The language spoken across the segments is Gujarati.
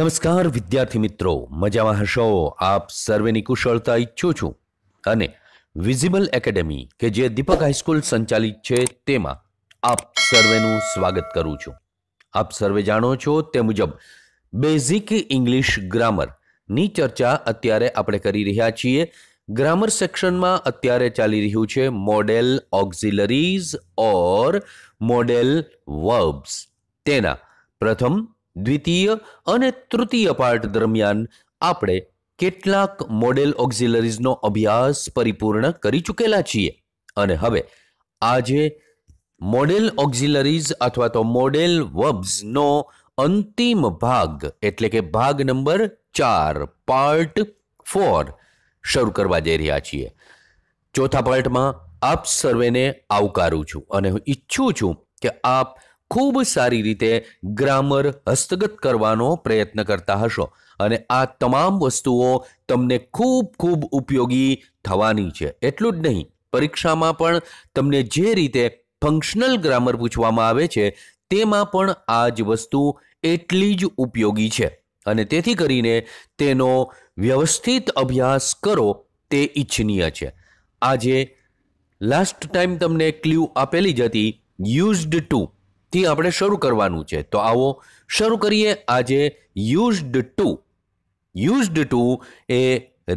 નમસ્કાર વિદ્યાર્થી મિત્રો મજામાં હશો આપ સર્વેની કુશળતા ઈચ્છું છું અને વિઝિબલ એકેડેમી કે જે દીપક હાઈસ્કૂલ સંચાલિત છે તેમાં આપ સર્વેનું સ્વાગત કરું છું આપ સર્વે જાણો છો તે મુજબ બેઝિક ઇંગ્લિશ ગ્રામરની ચર્ચા અત્યારે આપણે કરી રહ્યા છીએ ગ્રામર સેક્શનમાં અત્યારે ચાલી રહ્યું છે modal auxiliaries or modal verbs તેના પ્રથમ દ્વિતીય અને તૃતીય પાર્ટ દરમિયાન આપણે કેટલાક મોડેલ ઓક્ઝિલરીઝનો અભ્યાસ પરિપૂર્ણ કરી ચૂકેલા છીએ અને હવે આજે મોડેલ ઓક્ઝિલરીઝ અથવા તો મોડેલ વર્બ્સનો અંતિમ ભાગ એટલે કે ભાગ નંબર ચાર પાર્ટ ફોર શરૂ કરવા જઈ રહ્યા છીએ ચોથા પાર્ટમાં આપ સર્વેને આવકારું છું અને હું ઈચ્છું છું કે આપ ખૂબ સારી રીતે ગ્રામર હસ્તગત કરવાનો પ્રયત્ન કરતા હશો અને આ તમામ વસ્તુઓ તમને ખૂબ ખૂબ ઉપયોગી થવાની છે એટલું જ નહીં પરીક્ષામાં પણ તમને જે રીતે ફંક્શનલ ગ્રામર પૂછવામાં આવે છે તેમાં પણ આ જ વસ્તુ એટલી જ ઉપયોગી છે અને તેથી કરીને તેનો વ્યવસ્થિત અભ્યાસ કરો તે ઈચ્છનીય છે આજે લાસ્ટ ટાઈમ તમને ક્લ્યુ આપેલી જ હતી યુઝડ ટુ થી આપણે શરૂ કરવાનું છે તો આવો શરૂ કરીએ આજે used to used to a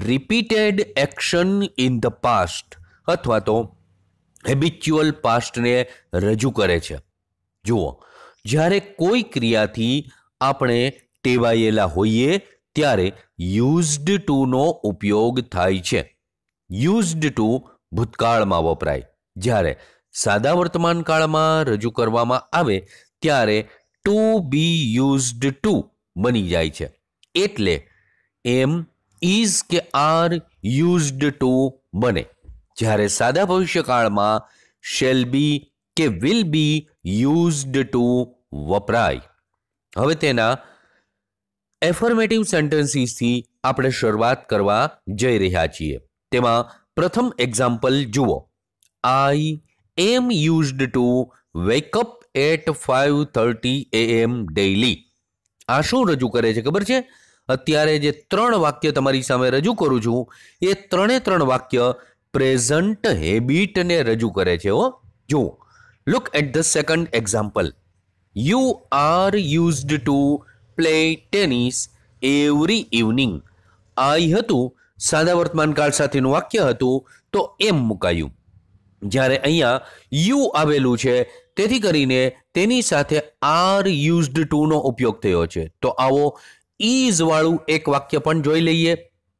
repeated action in the past અથવા તો હેબિચ્યુઅલ પાસ્ટને રજૂ કરે છે જુઓ જ્યારે કોઈ ક્રિયાથી આપણે ટેવાયેલા હોઈએ ત્યારે યુઝડ ટુનો ઉપયોગ થાય છે યુઝડ ટુ ભૂતકાળમાં વપરાય જ્યારે સાદા વર્તમાન કાળમાં રજૂ કરવામાં આવે ત્યારે ટુ બી યુઝડ ટુ બની જાય છે એટલે એમ ઇઝ કે આર યુઝડ ટુ બને જ્યારે સાદા ભવિષ્યકાળમાં શેલ બી કે વિલ બી યુઝડ ટુ વપરાય હવે તેના એફર્મેટિવ સેન્ટેન્સીસથી આપણે શરૂઆત કરવા જઈ રહ્યા છીએ તેમાં પ્રથમ એક્ઝામ્પલ જુઓ આઈ am used to wake up at 5:30 am daily આ શું રજૂ કરે છે ખબર છે અત્યારે જે ત્રણ વાક્ય તમારી સામે રજૂ કરું છું એ ત્રણે ત્રણ વાક્ય પ્રેઝન્ટ હેબિટને રજૂ કરે છે ઓ જુઓ look at the second example you are used to play tennis every evening આઈ હતું સાદા વર્તમાનકાળ સાથેનું વાક્ય હતું તો એમ મુકાયું જ્યારે અહીંયા યુ આવેલું છે તેથી કરીને તેની સાથે આર યુઝડ ટુનો ઉપયોગ થયો છે તો આવો ઇઝવાળું એક વાક્ય પણ જોઈ લઈએ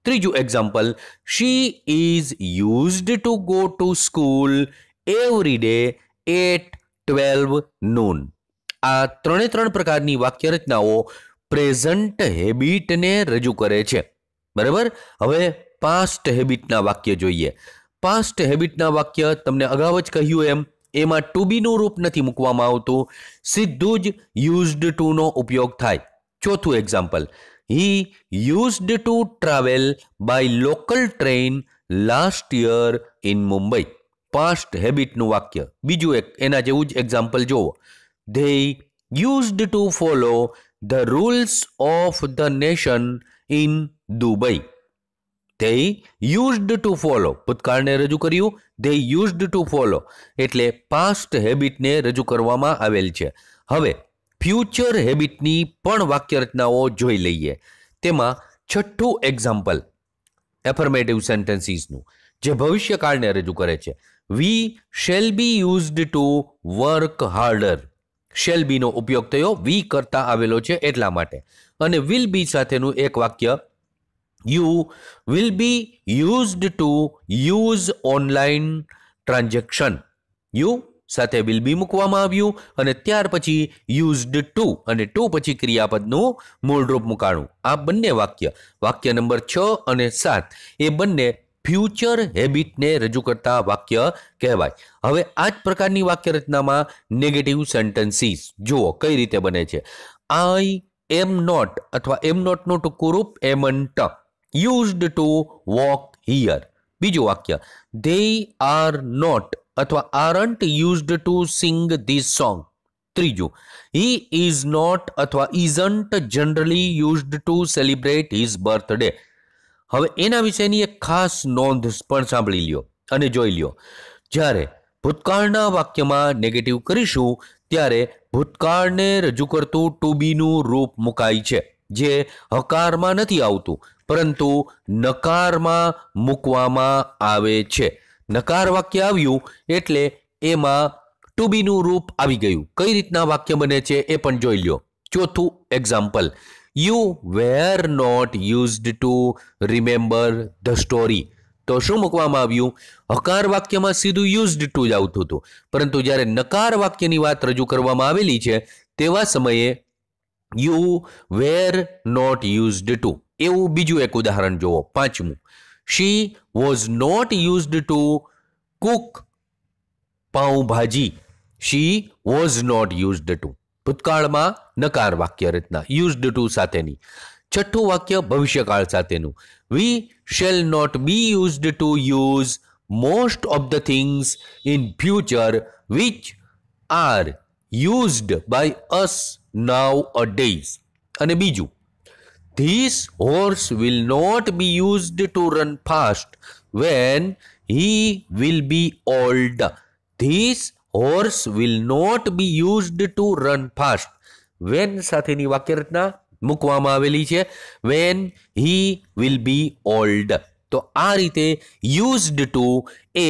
ત્રીજું example she is used to go to school every day at twelve noon આ ત્રણે ત્રણ પ્રકારની વાક્ય રચનાઓ પ્રેઝન્ટ હેબિટને રજૂ કરે છે બરાબર હવે પાસ્ટ હેબિટના વાક્ય જોઈએ પાસ્ટ હેબિટના વાક્ય તમને અગાઉ જ કહ્યું એમ એમાં ટુ બીનું રૂપ નથી મૂકવામાં આવતું સીધું જ યુઝડ ટુનો ઉપયોગ થાય ચોથું example he used to travel by local train last year in Mumbai past હેબિટનું વાક્ય બીજું એક એના જેવું જ એક્ઝામ્પલ જુઓ they used to follow the rules of the nation in Dubai they used to follow ભૂતકાળને રજૂ કર્યું ધે યુઝડ ટુ ફોલો એટલે પાસ્ટ હેબિટને રજૂ કરવામાં આવેલ છે હવે ફ્યુચર હેબિટની પણ વાક્ય રચનાઓ જોઈ લઈએ તેમાં છઠ્ઠું એક્ઝામ્પલ એફર્મેટિવ સેન્ટેન્સીસનું જે ભવિષ્યકાળને રજૂ કરે છે we shall be used to work harder shall બીનો ઉપયોગ થયો વી કરતા આવેલો છે એટલા માટે અને વિલ બી સાથેનું એક વાક્ય you will be used to use online transaction you સાથે વિલ બી મૂકવામાં આવ્યું અને ત્યાર પછી યુઝડ ટુ અને ટુ પછી ક્રિયાપદનું મૂળરૂપ મૂકાણું આ બંને વાક્ય વાક્ય નંબર છ અને સાત એ બંને ફ્યુચર હેબિટને રજૂ કરતા વાક્ય કહેવાય હવે આ જ પ્રકારની વાક્ય રચનામાં નેગેટિવ સેન્ટેન્સીસ જુઓ કઈ રીતે બને છે આઈ એમ નોટ અથવા એમ નોટનું ટૂંકું રૂપ amn't used to walk here બીજું વાક્ય ધે આર નોટ અથવા aren't used to sing this song ત્રીજું હી ઇઝ નોટ અથવા isn't generally used to celebrate his birthday હવે એના વિશેની એક ખાસ નોંધ પણ સાંભળી લ્યો અને જોઈ લ્યો જ્યારે ભૂતકાળના વાક્યમાં નેગેટિવ કરીશું ત્યારે ભૂતકાળને રજૂ કરતું ટુ બીનું રૂપ મુકાય છે જે હકારમાં નથી આવતું પરંતુ નકારમાં મૂકવામાં આવે છે નકાર વાક્ય આવ્યું એટલે એમાં ટુ બીનું રૂપ આવી ગયું કઈ રીતના વાક્ય બને છે એ પણ જોઈ લ્યો ચોથું example you were not used to remember the story તો શું મૂકવામાં આવ્યું હકાર વાક્યમાં સીધું યુઝડ ટુ જ આવતું હતું પરંતુ જ્યારે નકાર વાક્યની વાત રજૂ કરવામાં આવેલી છે તેવા સમયે you were not used to એવું બીજું એક ઉદાહરણ જુઓ પાંચમું she was not used to cook pav bhaji she was not used to ભૂતકાળમાં નકાર વાક્ય રચના યુઝડ ટુ સાથેની છઠ્ઠું વાક્ય ભવિષ્યકાળ સાથેનું we shall not be used to use most of the things in future which are used by us nowadays અને બીજું this horse will not be used to run fast when he will be old this horse will not be used to run fast when સાથેની વાક્યરચના મૂકવામાં આવેલી છે when he will be old તો આ રીતે યુઝડ ટુ એ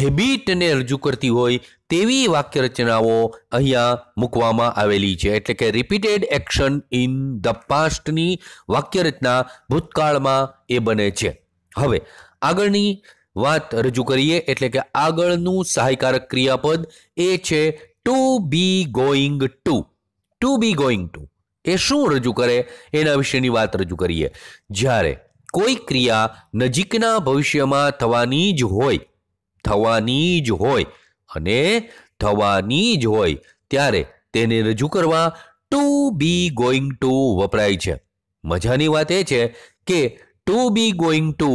હેબિટને રજૂ કરતી હોય તેવી વાક્યરચનાઓ અહીંયા મૂકવામાં આવેલી છે એટલે કે રિપીટેડ એક્શન ઇન ધ પાસ્ટની વાક્યરચના ભૂતકાળમાં એ બને છે હવે આગળની વાત રજૂ કરીએ એટલે કે આગળનું સહાયકારક ક્રિયાપદ એ છે to be going to to be going to એ શું રજૂ કરે એના વિશેની વાત રજૂ કરીએ જ્યારે કોઈ ક્રિયા નજીકના ભવિષ્યમાં થવાની જ હોય થવાની જ હોય અને થવાની જ હોય ત્યારે તેને રજૂ કરવા ટુ બી ગોઈંગ ટુ વપરાય છે મજાની વાત એ છે કે ટુ બી ગોઈંગ ટુ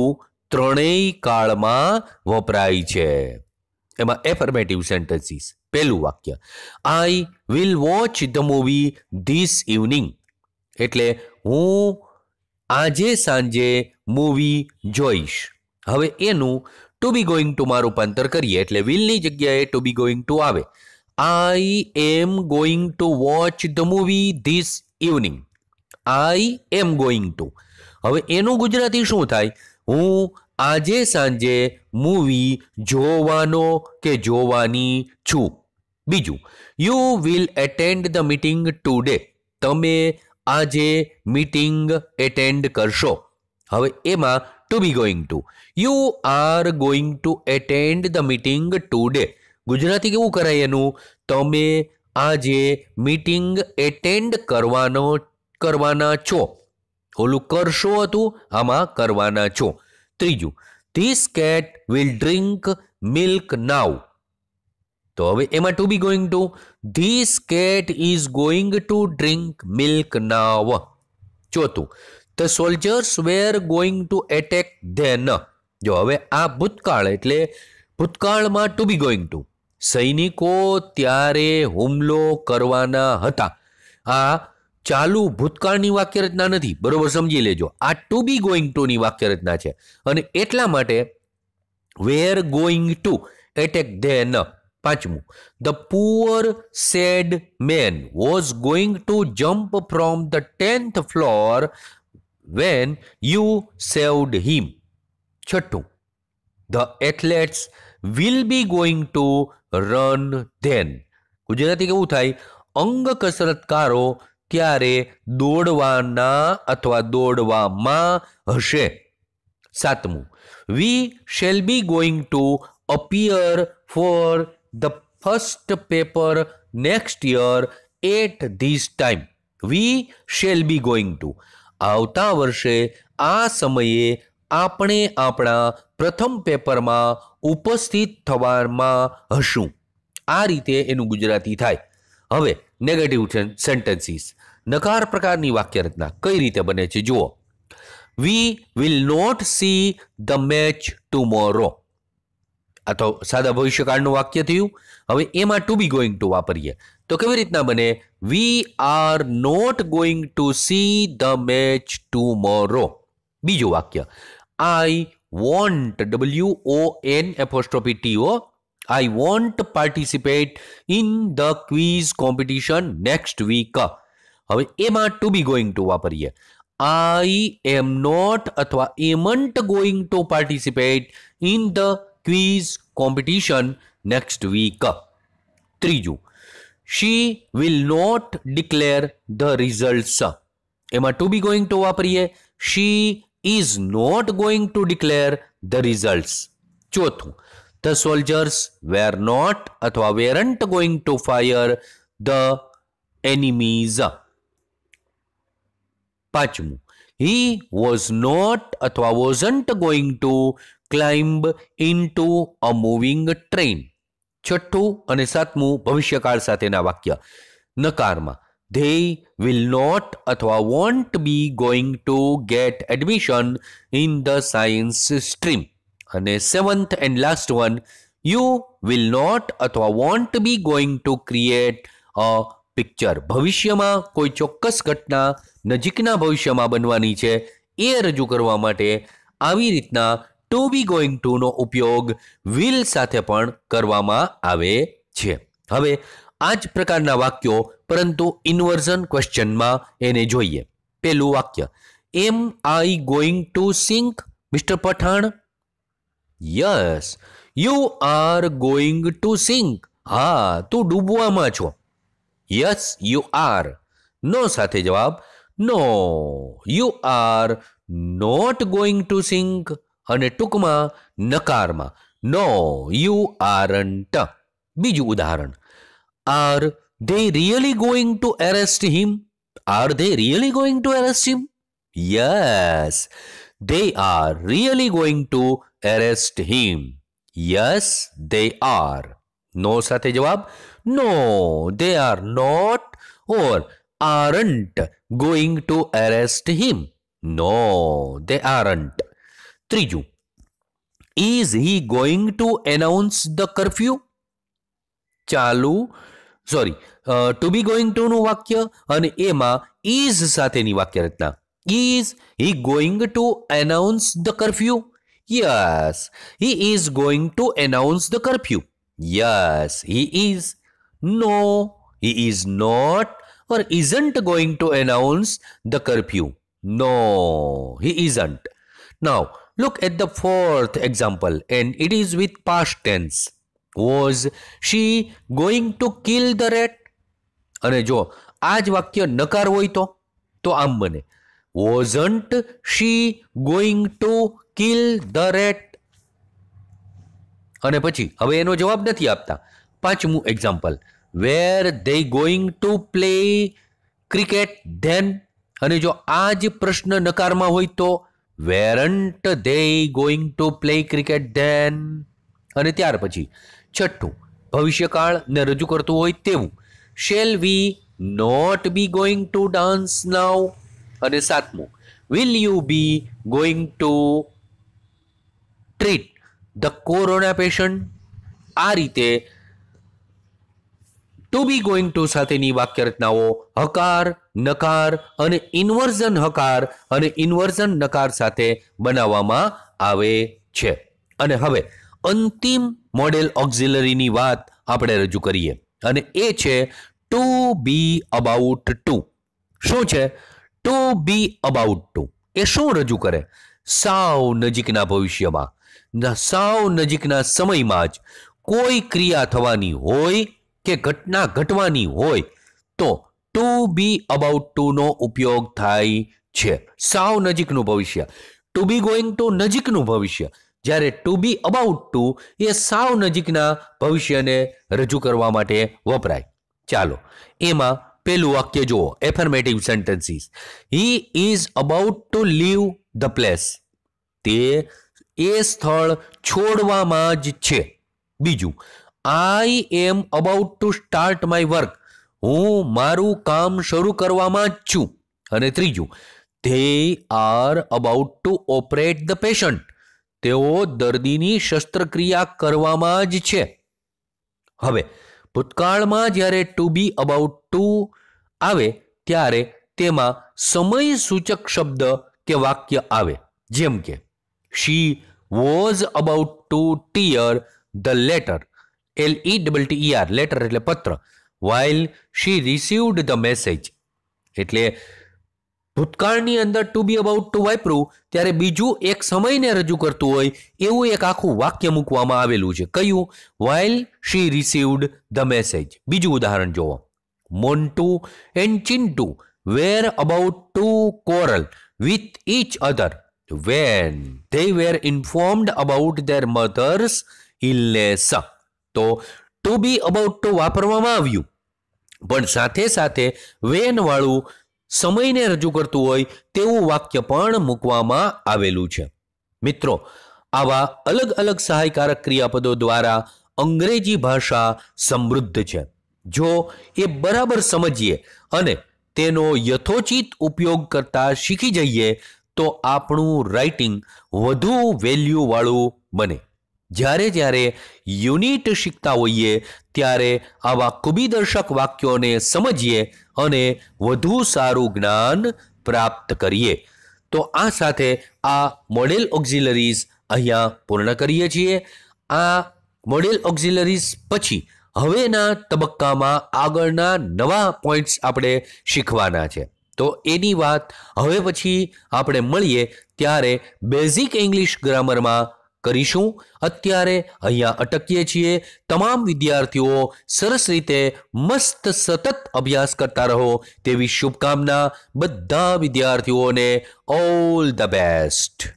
ત્રણેય કાળમાં વપરાય છે એમાં એફર્મેટિવ સેન્ટેન્સીસ પહેલું વાક્ય I will watch the movie this evening એટલે હું આજે સાંજે મૂવી જોઈશ હવે એનું ટુ બી ગોઈંગ ટુ મારું રૂપાંતર કરીએ એટલે વિલની જગ્યાએ ટુ બી ગોઈંગ ટુ આવે I am going to watch the movie this evening I am going to હવે એનું ગુજરાતી શું થાય હું આજે સાંજે મૂવી જોવાનો કે જોવાની છું બીજું you will attend the meeting today તમે આજે મિટિંગ એટેન્ડ કરશો હવે એમાં to be going to you are going to attend the meeting today Gujarati કેવું કરાય એનું તમે આજે મીટિંગ એટેન્ડ કરવાનો કરવાના છો ઓલું કરશો હતું આમાં કરવાના છો ત્રીજું this cat will drink milk now તો હવે એમાં to be going to this cat is going to drink milk now ચોથું the soldiers were going to attack then જો હવે આ ભૂતકાળ એટલે ભૂતકાળમાં ટુ બી ગોઈંગ ટુ સૈનિકો ત્યારે હુમલો કરવાના હતા આ ચાલુ ભૂતકાળની વાક્યરચના નથી બરોબર સમજી લેજો આ ટુ બી ગોઈંગ ટુની વાક્યરચના છે અને એટલા માટે were going to attack then પાંચમું the poor sad man was going to jump from the tenth floor when you saved him છઠ્ઠું the athletes will be going to run then Gujarati કેવું થાય અંગ કસરતકારો ત્યારે દોડવાના અથવા દોડવામાં હશે સાતમું we shall be going to appear for the first paper next year at this time we shall be going to આવતા વર્ષે આ સમયે આપણે આપણા પ્રથમ પેપરમાં ઉપસ્થિત થવામાં હશું આ રીતે એનું ગુજરાતી થાય હવે નેગેટિવ સેન્ટેન્સીસ નકાર પ્રકારની વાક્યરચના કઈ રીતે બને છે જુઓ we will not see the match tomorrow આ તો સાદા ભવિષ્યકાળનું વાક્ય થયું હવે એમાં ટુ બી ગોઈંગ ટુ વાપરીએ તો કેવી રીતના બને we are not going to see the match tomorrow બીજું વાક્ય I won't W O N apostrophe T O I won't participate in the quiz competition next week હવે એમાં ટુ બી ગોઈંગ ટુ વાપરીએ આઈ એમ નોટ અથવા amn't going to participate in the quiz competition next week. ત્રીજું she will not declare the results. એમાં to be going to વાપરીએ she is not going to declare the results. ચોથું the soldiers were not અથવા weren't going to fire the enemies. પાંચમું he was not અથવા wasn't going to climb into a moving train છઠ્ઠું અને સાતમું ભવિષ્યકાળ સાથેના વાક્ય નકારમાં ધે વિલ નોટ અથવા won't be going to get admission in the science stream અને seventh and last one you will not અથવા won't be going to create a picture ભવિષ્યમાં કોઈ ચોક્કસ ઘટના નજીકના ભવિષ્યમાં બનવાની છે એ રજૂ કરવા માટે આવી રીતના ટુ બી ગોઈંગ ટુનો ઉપયોગ વિલ સાથે પણ કરવામાં આવે છે હવે આ જ પ્રકારના વાક્યો પરંતુ ઇન્વર્ઝન ક્વેશ્ચનમાં એને જોઈએ પેલું વાક્ય am I going to sink mister Pathan yes you are going to sink હા તું ડૂબવામાં છો યસ યુ આર નો સાથે જવાબ no you are not going to sink અને ટૂંકમાં નકારમાં નો યુ આર આરન્ટ બીજું ઉદાહરણ are they really going to arrest him are they really going to arrest him yes they are really going to arrest him yes they are no સાથે જવાબ no they are not or aren't going to arrest him no they aren't ત્રીજું is he going to announce the curfew ચાલુ સોરી ટુ બી ગોઈંગ ટુનું વાક્ય અને એમાં ઇઝ સાથેની વાક્ય રચના is he going to announce the curfew yes he is going to announce the curfew yes he is no he is not or isn't going to announce the curfew. No, he isn't. Now, Look at the fourth example, and it is with past tense. Was she going to kill the rat? અને જો આ જ વાક્ય નકાર હોય તો તો આમ બને wasn't she going to kill the rat અને પછી હવે એનો જવાબ નથી આપતા પાંચમું example where they going to play cricket then અને જો આ જ પ્રશ્ન નકારમાં હોય તો weren't they going to play cricket then અને ત્યાર પછી છઠ્ઠું ભવિષ્યકાળ ને રજૂ કરતું હોય તેવું shall we not be going to dance now અને સાતમું will you be going to treat the corona patient આ રીતે ટુ બી ગોઈંગ ટુ સાથેની વાક્ય રચનાઓ હકાર નકાર અને ઇન્વર્ઝન હકાર અને ઇન્વર્ઝન નકાર સાથે બનાવવામાં આવે છે અને હવે અંતિમ મોડેલ ઓક્ઝિલરીની વાત આપણે રજૂ કરીએ અને એ છે ટુ બી અબાઉટ ટુ શું છે ટુ બી અબાઉટ ટુ એ શું રજૂ કરે સાવ નજીકના ભવિષ્યમાં સાવ નજીકના સમયમાં જ કોઈ ક્રિયા થવાની હોય કે ઘટના ઘટવાની હોય તો ટુ બી અબાઉટ ટુનો ઉપયોગ થાય છે સાવ નજીકનું ભવિષ્ય ટુ બી ગોઈંગ ટુ નજીકનું ભવિષ્ય જ્યારે ટુ બી અબાઉટ ટુ એ સાવ નજીકના ભવિષ્યને રજૂ કરવા માટે વપરાય ચાલો એમાં પેલું વાક્ય જુઓ affirmative sentences he is about to leave the place તે એ સ્થળ છોડવામાં જ છે બીજું I am about to start my work હું મારું કામ શરૂ કરવામાં જ છું અને ત્રીજું they are about to operate the patient તેઓ દર્દીની શસ્ત્રક્રિયા કરવામાં જ છે હવે ભૂતકાળમાં જ્યારે ટુ બી અબાઉટ ટુ આવે ત્યારે તેમાં સમય સૂચક શબ્દ કે વાક્ય આવે જેમ કે she was about to tear the letter L E double T R letter એટલે પત્ર while she received the message એટલે ભૂતકાળની અંદર ટુ બી અબાઉટ ટુ વાપરું ત્યારે બીજું એક સમયને રજૂ કરતું હોય એવું એક આખું વાક્ય મૂકવામાં આવેલું છે કયું while she received the message બીજું ઉદાહરણ જુઓ Montu and Chintu were about to quarrel with each other when they were informed about their mothers illness તો ટુ બી અબાઉટ ટુ વાપરવામાં આવ્યું પણ સાથે સાથે વેનવાળું સમયને રજૂ કરતું હોય તેવું વાક્ય પણ મૂકવામાં આવેલું છે મિત્રો આવા અલગ અલગ સહાયકારક ક્રિયાપદો દ્વારા અંગ્રેજી ભાષા સમૃદ્ધ છે જો એ બરાબર સમજીએ અને તેનો યથોચિત ઉપયોગ કરતા શીખી જઈએ તો આપણું રાઇટિંગ વધુ વેલ્યુવાળું બને જ્યારે જ્યારે યુનિટ શીખતા હોઈએ ત્યારે આવા કુબિદર્શક વાક્યોને સમજીએ અને વધુ સારું જ્ઞાન પ્રાપ્ત કરીએ તો આ સાથે આ મોડેલ ઓક્ઝિલરીઝ અહીંયા પૂર્ણ કરીએ છીએ આ મોડેલ ઓક્ઝિલરીઝ પછી હવેના તબક્કામાં આગળના નવા પોઈન્ટ્સ આપણે શીખવાના છે તો એની વાત હવે પછી આપણે મળીએ ત્યારે બેઝિક ઇંગ્લિશ ગ્રામરમાં કરીશું અત્યારે અહીંયા અટકીએ છીએ તમામ વિદ્યાર્થીઓ સરસ રીતે મસ્ત સતત અભ્યાસ કરતા રહો તેવી શુભકામના બધા વિદ્યાર્થીઓને ઓલ ધ બેસ્ટ